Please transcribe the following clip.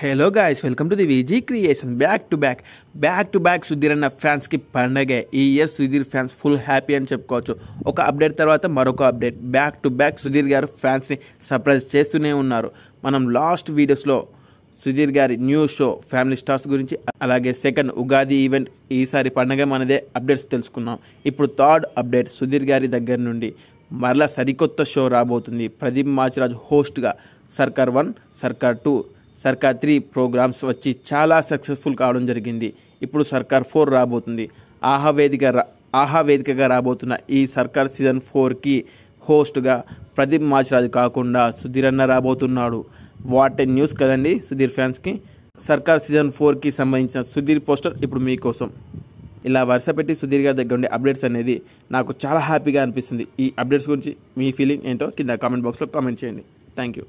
hello guys welcome to the Viji creation back to back back to back Sudheer అన్న ఫ్యాన్స్కి పండగే ఈ year Sudheer fans full happy అని చెప్పుకోవచ్చు ఒక అప్డేట్ తర్వాత మరొక update back to back Sudheer గారు ఫ్యాన్స్ని సర్ప్రైజ్ చేస్తూనే ఉన్నారు మనం లాస్ట్ వీడియోస్లో సుధీర్ గారి న్యూ షో ఫ్యామిలీ స్టార్స్ గురించి అలాగే సెకండ్ ఉగాది ఈవెంట్ ఈసారి పండగ మనదే అప్డేట్స్ తెలుసుకున్నాం ఇప్పుడు థర్డ్ అప్డేట్ సుధీర్ గారి దగ్గర నుండి మరలా సరికొత్త షో రాబోతుంది ప్రదీప్ మాచిరాజ్ హోస్ట్గా సర్కార్ వన్ సర్కార్ టూ సర్కార్ త్రీ ప్రోగ్రామ్స్ వచ్చి చాలా సక్సెస్ఫుల్ కావడం జరిగింది ఇప్పుడు సర్కార్ ఫోర్ రాబోతుంది ఆహా వేదిక రా ఆహా వేదికగా రాబోతున్న ఈ సర్కార్ సీజన్ ఫోర్కి హోస్ట్గా ప్రదీప్ మాచిరాజు కాకుండా సుధీర్ అన్న రాబోతున్నాడు వాట్ న్యూస్ కదండి సుధీర్ ఫ్యాన్స్కి సర్కార్ సీజన్ ఫోర్కి సంబంధించిన సుధీర్ పోస్టర్ ఇప్పుడు మీకోసం ఇలా వరుస పెట్టి సుధీర్ గారి దగ్గర ఉండే అప్డేట్స్ అనేది నాకు చాలా హ్యాపీగా అనిపిస్తుంది ఈ అప్డేట్స్ గురించి మీ ఫీలింగ్ ఏంటో కింద కామెంట్ బాక్స్లో కామెంట్ చేయండి థ్యాంక్ యూ